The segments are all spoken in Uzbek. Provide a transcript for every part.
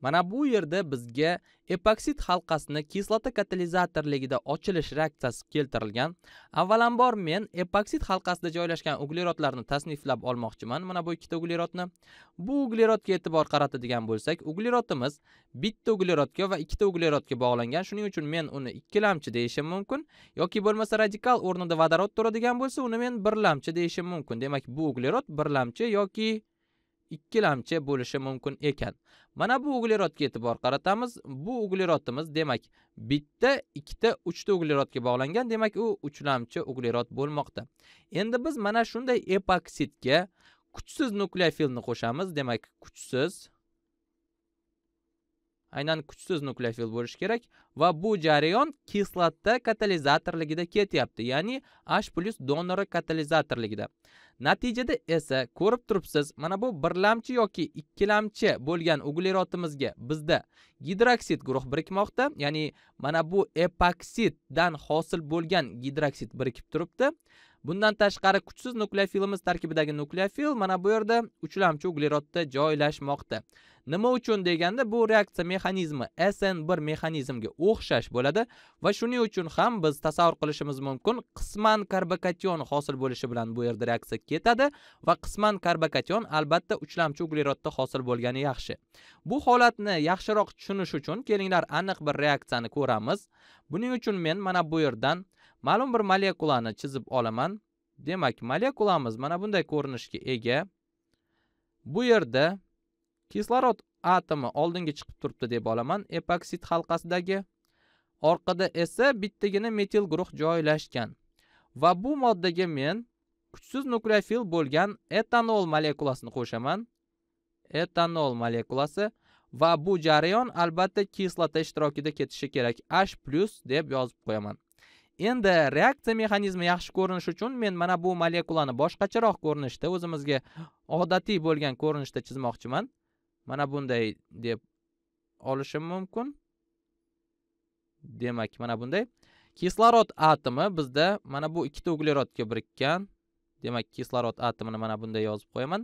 mana bu yerda bizga epoksid halqasini kislota katalizatorligida ochilish reaksiyasi keltirilgan avvalambor men epoksid halqasida joylashgan uglerodlarni tasniflab olmoqchiman mana bu ikkita uglerodni. bu uglerodga e'tibor qaratadigan bo'lsak uglerotimiz bitta uglerodga va ikkita uglerodga bog'langan shuning uchun men uni ikkilamchi deyishim mumkin yoki bo'lmasa radikal o'rnida vodorod turadigan bo'lsa uni men birlamchi deyishim mumkin demak bu uglerod birlamchi yoki ikkilamchi bo'lishi mumkin ekan mana bu uglerodga e'tibor qaratamiz bu uglerodimiz demak bitta ikkita uchta uglerodga bog'langan demak u uchlamchi uglerod bo'lmoqda endi biz mana shunday epoksidga kuchsiz nukleofilni qo'shamiz demak kuchsiz aynan kuchsiz nukleofil bo'lishi kerak va bu jarayon kislota katalizatorligida ketyapti ya'ni h plyus donori katalizatorligida Natijada esa ko'rib turibsiz, mana bu birlamchi yoki ikkilamchi bo'lgan uglerotimizga bizda gidroksid guruh birikmoqda, ya'ni mana bu epoksiddan hosil bo'lgan gidroksid birikib turibdi. bundan tashqari kuchsiz nukleofilimiz tarkibidagi nukleofil mana bu yerda uchlamchi uglerodda joylashmoqda nima uchun deganda bu reaksiya mexanizmi sn 1 mexanizmiga o'xshash bo'ladi va shuning uchun ham biz tasavvur qilishimiz mumkin qisman karbokation hosil bo'lishi bilan bu yerda reaksiya ketadi va qisman karbokation albatta uchlamchi uglerodda hosil bo'lgani yaxshi bu holatni yaxshiroq tushunish uchun kelinglar aniq bir reaksiyani ko'ramiz buning uchun men mana bu yerdan ma'lum bir molekulani chizib olaman demak molekulamiz mana bunday ko'rinishga ega bu yerda kislorod atomi oldinga chiqib turibdi deb olaman epoksid halqasidagi orqada esa bittagina metil guruh joylashgan va bu moddaga men kuchsiz nukleofil bo'lgan etanol molekulasini qo'shaman etanol molekulasi va bu jarayon albatta kislota ishtirokida ketishi kerak h deb yozib qo'yaman endi reaksiya mexanizmi yaxshi ko'rinishi uchun men mana bu molekulani boshqacharoq ko'rinishda o'zimizga odatiy bo'lgan ko'rinishda chizmoqchiman mana bunday deb olishim mumkin demak mana bunday kislorod atomi bizda mana bu ikkita uglerodga birikkan demak kislorod atomini mana bunday yozib qo'yaman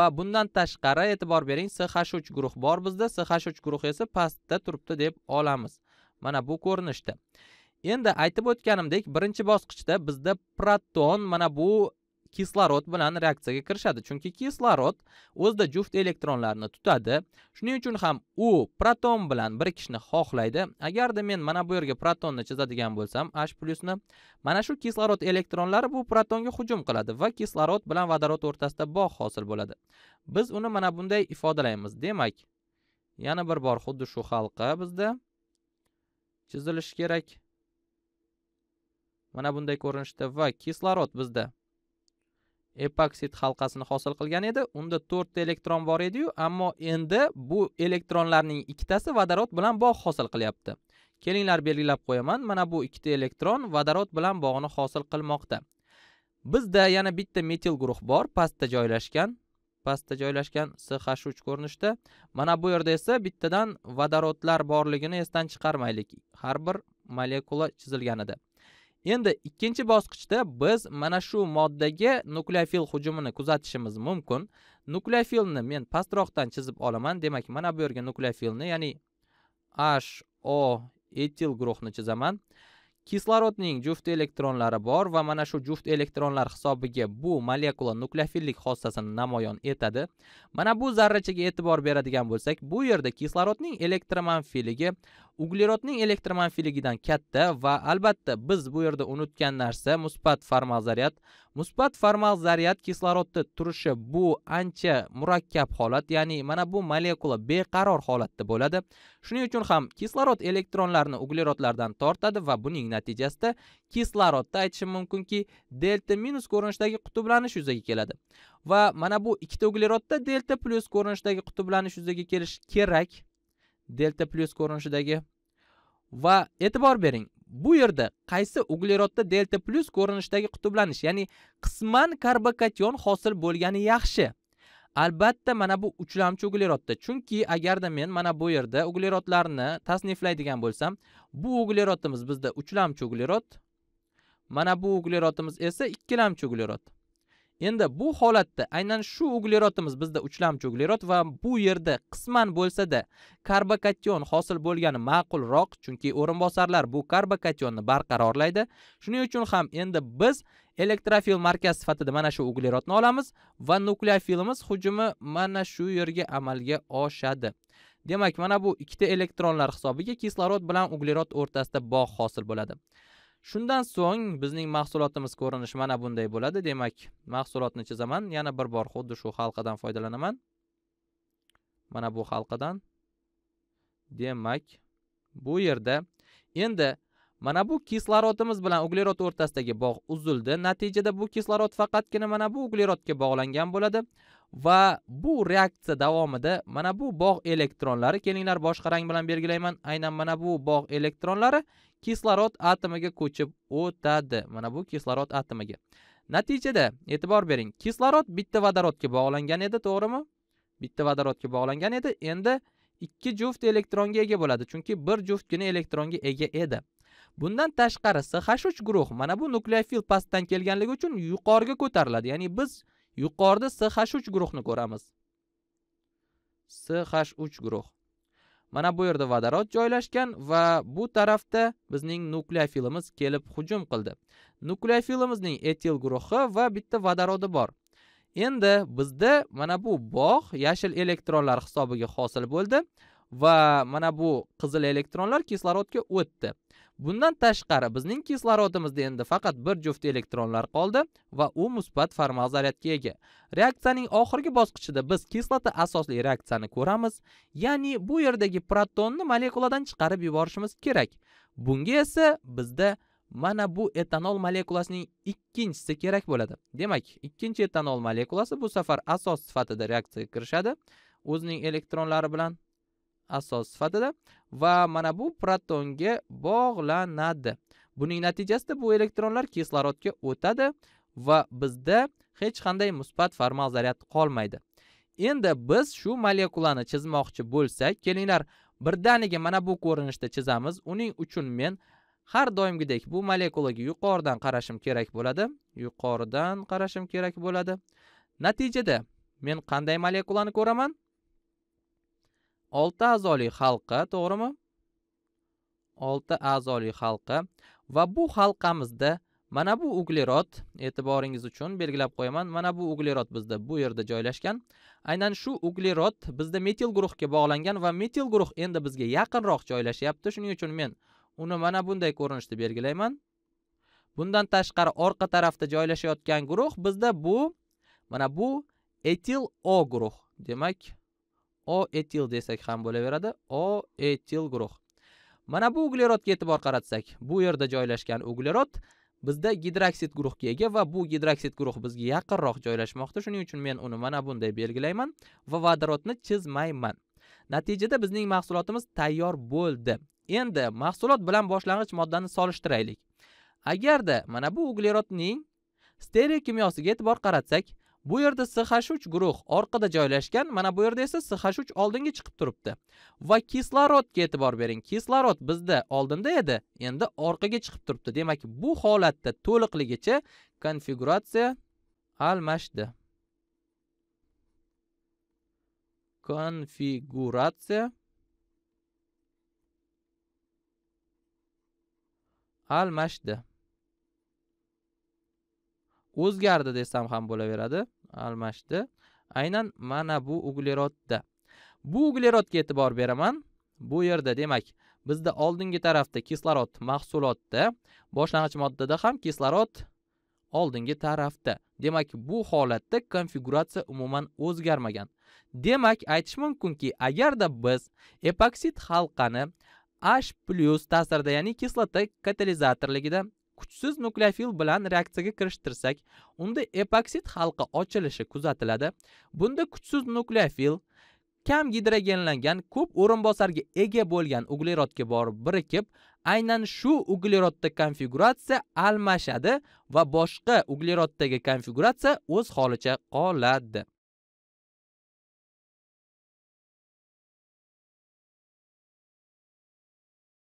va bundan tashqari e'tibor bering ch uch guruh bor bizda ch uch guruhi esa pastda turibdi deb olamiz mana bu ko'rinishda endi aytib o'tganimdek birinchi bosqichda bizda proton mana bu kislorod bilan reaksiyaga kirishadi chunki kislorod o'zida juft elektronlarni tutadi shuning uchun ham u proton bilan birikishni xohlaydi agarda men mana bu yerga protonni chizadigan bo'lsam h plyusni mana shu kislorod elektronlari bu protonga hujum qiladi va kislorod bilan vodorod o'rtasida bog' hosil bo'ladi biz uni mana bunday ifodalaymiz demak yana bir bor xuddi shu halqa bizda chizilishi kerak mana bunday ko'rinishda va kislorod bizda epoksid halqasini hosil qilgan edi unda to'rtta elektron bor ediyu ammo endi bu elektronlarning ikkitasi vodorod bilan bog' hosil qilyapti kelinglar belgilab qo'yaman mana bu ikkita elektron vodorod bilan bog'ni hosil qilmoqda bizda yana bitta metil guruh bor pastda joylashgan pastda joylashgan ch ko'rinishda mana bu yerda esa bittadan vodorodlar borligini esdan chiqarmaylik har bir molekula chizilganida endi ikkinchi bosqichda biz mana shu moddaga nukleofil hujumini kuzatishimiz mumkin nukleofilni men pastroqdan chizib olaman demak mana bu yerga nukleofilni ya'ni h o etil guruhni chizaman kislorodning juft elektronlari bor va mana shu juft elektronlar hisobiga bu molekula nukleofillik xossasini namoyon etadi mana bu zarrachaga e'tibor beradigan bo'lsak bu yerda kislorodning elektromanfiligi uglerodning elektromanfiligidan katta va albatta biz bu yerda unutgan narsa musbat formal zaryad musbat formal zaryad kislorodda turishi bu ancha murakkab holat ya'ni mana bu molekula beqaror holatda bo'ladi shuning uchun ham kislorod elektronlarni uglerodlardan tortadi va buning natijasida kislorodda aytishim mumkinki delta minus ko'rinishidagi qutblanish yuzaga keladi va mana bu ikkita uglerodda delta plyus ko'rinishidagi qutblanish yuzaga kelishi kerak delta plus ko'rinishidagi va e'tibor bering bu yerda qaysi uglerodda delta plus ko'rinishidagi qutblanish ya'ni qisman karbokation hosil bo'lgani yaxshi albatta mana bu uchlamchi uglerodda chunki agarda men mana bu yerda uglerodlarni tasniflaydigan bo'lsam bu uglerodimiz bizda uchlamchi uglerod mana bu uglerodimiz esa ikkilamchi uglerod endi bu holatda aynan shu uglerotimiz bizda uchlamchi uglerod va bu yerda qisman bo'lsa-da karbokation hosil bo'lgani ma'qulroq chunki o'rinbosarlar bu karbokationni barqarorlaydi shuning uchun ham endi biz elektrofil markaz sifatida mana shu uglerodni olamiz va nukleofilimiz hujumi mana shu yerga amalga oshadi demak mana bu ikkita elektronlar hisobiga kislorod bilan uglerod o'rtasida bog' hosil bo'ladi shundan so'ng bizning mahsulotimiz ko'rinishi mana bunday bo'ladi demak mahsulotni chizaman yana bir bor xuddi shu halqadan foydalanaman mana bu halqadan demak bu yerda endi mana bu kislorodimiz bilan uglerod o'rtasidagi bog' uzildi natijada bu kislorod faqatgina mana bu uglerodga bog'langan bo'ladi va bu reaksiya davomida mana bu bog' elektronlari kelinglar boshqa rang bilan belgilayman aynan mana bu bog' elektronlari kislorod atomiga ko'chib o'tadi mana bu kislorod atomiga natijada e'tibor bering kislorod bitta vodorodga bog'langan edi to'g'rimi bitta vodorodga bog'langan edi endi ikki juft elektronga ega bo'ladi chunki bir juftgina elektronga ega edi bundan tashqari sh uch guruh mana bu nukleofil pastdan kelganligi uchun yuqoriga ko'tariladi ya'ni biz yuqorida SH3 guruhni ko'ramiz. SH3 guruh. Mana bu yerda vodorod joylashgan va bu tarafda bizning nukleofilimiz kelib hujum qildi. Nukleofilimizning etil guruhi va bitta vodorodi bor. Endi bizda mana bu bog' yashil elektronlar hisobiga hosil bo'ldi va mana bu qizil elektronlar kislorodga o'tdi. bundan tashqari bizning kislorodimizda endi faqat bir juft elektronlar qoldi va u musbat formal zaryadga ega reaksiyaning oxirgi bosqichida biz kislota asosli reaksiyani ko'ramiz ya'ni bu yerdagi protonni molekuladan chiqarib yuborishimiz kerak bunga esa bizda mana bu etanol molekulasining ikkinchisi kerak bo'ladi demak ikkinchi etanol molekulasi bu safar asos sifatida reaksiyaga kirishadi o'zining elektronlari bilan asos sifatida va mana bu protonga bog'lanadi buning natijasida bu elektronlar kislorodga o'tadi va bizda hech qanday musbat formal zaryad qolmaydi endi biz shu molekulani chizmoqchi bo'lsak kelinglar birdaniga mana bu ko'rinishda chizamiz uning uchun men har doimgidek bu molekulaga yuqoridan qarashim kerak bo'ladi yuqoridan qarashim kerak bo'ladi natijada men qanday molekulani ko'raman olti a'zoli halqa to'g'rimi olti a'zoli halqa va bu halqamizda mana bu uglerod e'tiboringiz uchun belgilab qo'yaman mana bu uglerod bizda bu yerda joylashgan aynan shu uglerod bizda metil guruhga bog'langan va metil guruh endi bizga yaqinroq joylashyapti shuning uchun men uni mana bunday ko'rinishda belgilayman bundan tashqari orqa tarafda joylashayotgan guruh bizda bu mana bu etil o guruh demak o etil desak ham bo'laveradi o etil guruh mana bu uglerodga e'tibor qaratsak bu yerda joylashgan uglerod bizda gidroksid guruhga ega va bu gidroksid guruh bizga yaqinroq joylashmoqda shuning uchun men uni mana bunday belgilayman va vodorodni chizmayman natijada bizning mahsulotimiz tayyor bo'ldi endi mahsulot bilan boshlang'ich moddani solishtiraylik agarda mana bu uglerodning stereokimyosiga e'tibor qaratsak bu yerda SH3 guruh orqada joylashgan mana bu yerda esa SH3 oldinga chiqib turibdi va kislorodga e'tibor bering kislorod bizda oldinda edi endi orqaga chiqib turibdi demak bu holatda to'liqligicha konfiguratsiya almashdi konfiguratsiya almashdi o'zgardi desam ham bo'laveradi almashdi aynan mana bu uglerodda bu uglerodga e'tibor beraman bu yerda demak bizda oldingi tarafda kislorod mahsulotda boshlang'ich moddada ham kislorod oldingi tarafda demak bu holatda konfiguratsiya umuman o'zgarmagan demak aytish mumkinki agarda biz epoksid halqani h plyus ta'sirida ya'ni kislota katalizatorligida kuchsiz nukleofil bilan reaksiyaga kirishtirsak unda epoksid halqa ochilishi kuzatiladi bunda kuchsiz nukleofil kam gidrogenlangan ko'p o'rinbosarga ega bo'lgan uglerodga borib birikib aynan shu uglerodda konfiguratsiya almashadi va boshqa ugleroddagi konfiguratsiya o'z holicha qoladi